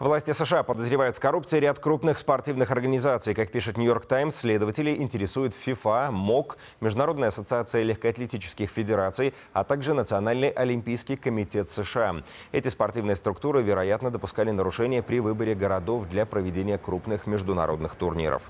Власти США подозревают в коррупции ряд крупных спортивных организаций. Как пишет «Нью-Йорк Таймс», следователи интересуют ФИФА, МОК, Международная ассоциация легкоатлетических федераций, а также Национальный олимпийский комитет США. Эти спортивные структуры, вероятно, допускали нарушения при выборе городов для проведения крупных международных турниров.